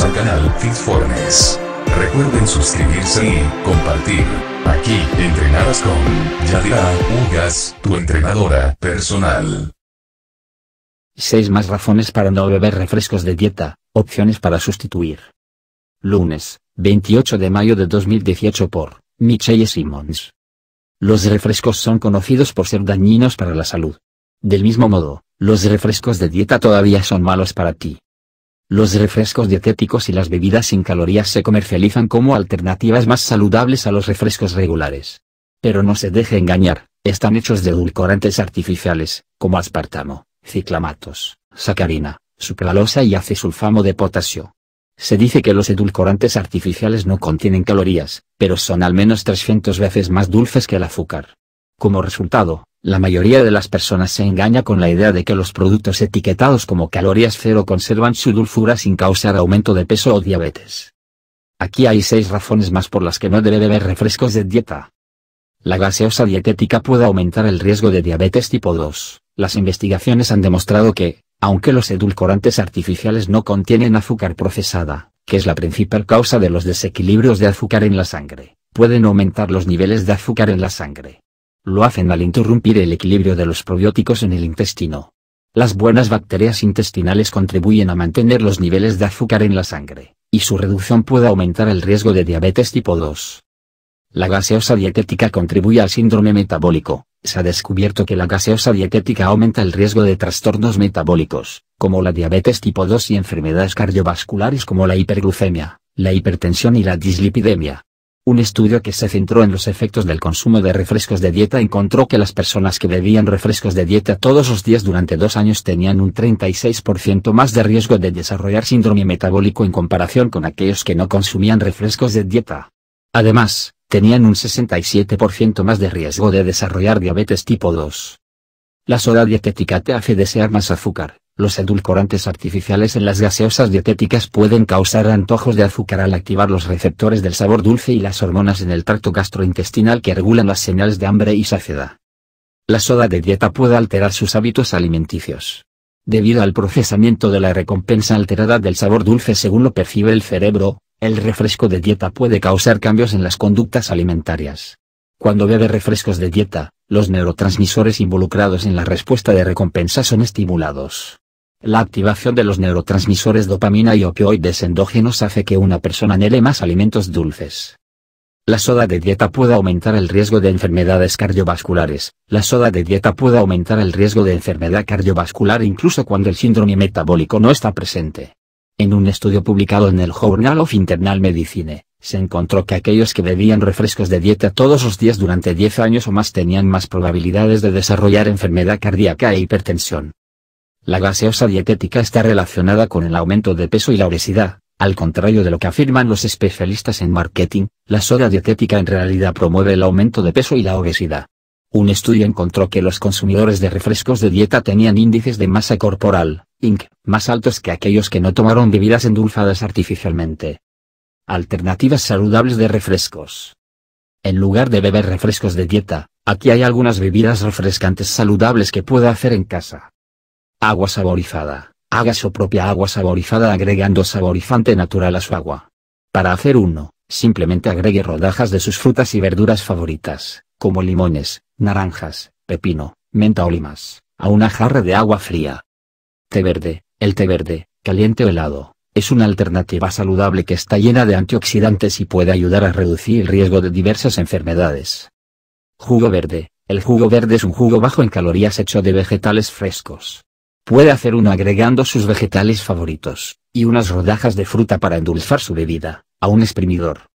al canal Fitformes. Recuerden suscribirse y compartir. Aquí, entrenadas con Yadira Ugas, tu entrenadora personal. 6 más razones para no beber refrescos de dieta, opciones para sustituir. Lunes, 28 de mayo de 2018 por Michelle Simmons. Los refrescos son conocidos por ser dañinos para la salud. Del mismo modo, los refrescos de dieta todavía son malos para ti. Los refrescos dietéticos y las bebidas sin calorías se comercializan como alternativas más saludables a los refrescos regulares. Pero no se deje engañar, están hechos de edulcorantes artificiales, como aspartamo, ciclamatos, sacarina, sucralosa y acesulfamo de potasio. Se dice que los edulcorantes artificiales no contienen calorías, pero son al menos 300 veces más dulces que el azúcar. Como resultado, la mayoría de las personas se engaña con la idea de que los productos etiquetados como calorías cero conservan su dulzura sin causar aumento de peso o diabetes. Aquí hay seis razones más por las que no debe beber refrescos de dieta. La gaseosa dietética puede aumentar el riesgo de diabetes tipo 2. Las investigaciones han demostrado que, aunque los edulcorantes artificiales no contienen azúcar procesada, que es la principal causa de los desequilibrios de azúcar en la sangre, pueden aumentar los niveles de azúcar en la sangre lo hacen al interrumpir el equilibrio de los probióticos en el intestino. Las buenas bacterias intestinales contribuyen a mantener los niveles de azúcar en la sangre, y su reducción puede aumentar el riesgo de diabetes tipo 2. La gaseosa dietética contribuye al síndrome metabólico. Se ha descubierto que la gaseosa dietética aumenta el riesgo de trastornos metabólicos, como la diabetes tipo 2 y enfermedades cardiovasculares como la hiperglucemia, la hipertensión y la dislipidemia. Un estudio que se centró en los efectos del consumo de refrescos de dieta encontró que las personas que bebían refrescos de dieta todos los días durante dos años tenían un 36% más de riesgo de desarrollar síndrome metabólico en comparación con aquellos que no consumían refrescos de dieta. Además, tenían un 67% más de riesgo de desarrollar diabetes tipo 2. La soda dietética te hace desear más azúcar, los edulcorantes artificiales en las gaseosas dietéticas pueden causar antojos de azúcar al activar los receptores del sabor dulce y las hormonas en el tracto gastrointestinal que regulan las señales de hambre y saciedad. La soda de dieta puede alterar sus hábitos alimenticios. Debido al procesamiento de la recompensa alterada del sabor dulce según lo percibe el cerebro, el refresco de dieta puede causar cambios en las conductas alimentarias. Cuando bebe refrescos de dieta, los neurotransmisores involucrados en la respuesta de recompensa son estimulados. La activación de los neurotransmisores dopamina y opioides endógenos hace que una persona anhele más alimentos dulces. La soda de dieta puede aumentar el riesgo de enfermedades cardiovasculares. La soda de dieta puede aumentar el riesgo de enfermedad cardiovascular incluso cuando el síndrome metabólico no está presente. En un estudio publicado en el Journal of Internal Medicine, se encontró que aquellos que bebían refrescos de dieta todos los días durante 10 años o más tenían más probabilidades de desarrollar enfermedad cardíaca e hipertensión. La gaseosa dietética está relacionada con el aumento de peso y la obesidad. Al contrario de lo que afirman los especialistas en marketing, la soda dietética en realidad promueve el aumento de peso y la obesidad. Un estudio encontró que los consumidores de refrescos de dieta tenían índices de masa corporal, INC, más altos que aquellos que no tomaron bebidas endulzadas artificialmente. Alternativas saludables de refrescos. En lugar de beber refrescos de dieta, aquí hay algunas bebidas refrescantes saludables que pueda hacer en casa. Agua saborizada. Haga su propia agua saborizada agregando saborizante natural a su agua. Para hacer uno, simplemente agregue rodajas de sus frutas y verduras favoritas, como limones, naranjas, pepino, menta o limas, a una jarra de agua fría. Té verde, el té verde, caliente o helado, es una alternativa saludable que está llena de antioxidantes y puede ayudar a reducir el riesgo de diversas enfermedades. Jugo verde, el jugo verde es un jugo bajo en calorías hecho de vegetales frescos, Puede hacer uno agregando sus vegetales favoritos, y unas rodajas de fruta para endulzar su bebida, a un exprimidor.